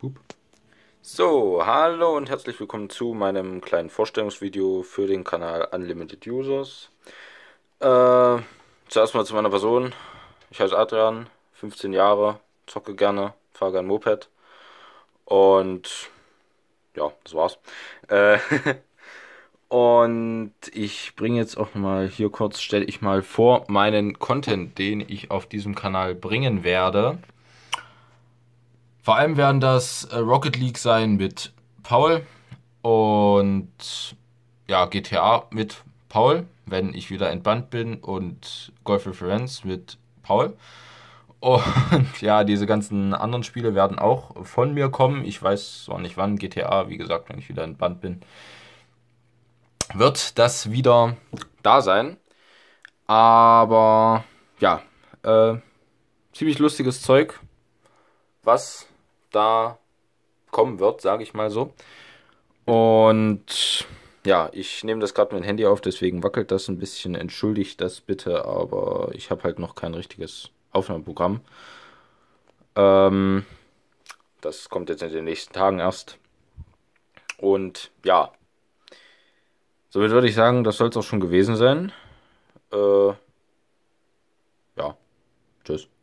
Boop. So, hallo und herzlich willkommen zu meinem kleinen Vorstellungsvideo für den Kanal Unlimited Users. Äh, zuerst mal zu meiner Person. Ich heiße Adrian, 15 Jahre, zocke gerne, fahre gern Moped. Und ja, das war's. Äh, und ich bringe jetzt auch mal hier kurz, stelle ich mal vor, meinen Content, den ich auf diesem Kanal bringen werde. Vor allem werden das äh, Rocket League sein mit Paul und ja, GTA mit Paul, wenn ich wieder entbannt bin und Golf Reference mit Paul. Und ja, diese ganzen anderen Spiele werden auch von mir kommen. Ich weiß zwar nicht wann, GTA, wie gesagt, wenn ich wieder entbannt bin, wird das wieder da sein. Aber ja, äh, ziemlich lustiges Zeug, was da kommen wird, sage ich mal so. Und ja, ich nehme das gerade mit dem Handy auf, deswegen wackelt das ein bisschen. Entschuldigt das bitte, aber ich habe halt noch kein richtiges Aufnahmeprogramm. Ähm, das kommt jetzt in den nächsten Tagen erst. Und ja, somit würde ich sagen, das soll es auch schon gewesen sein. Äh, ja, tschüss.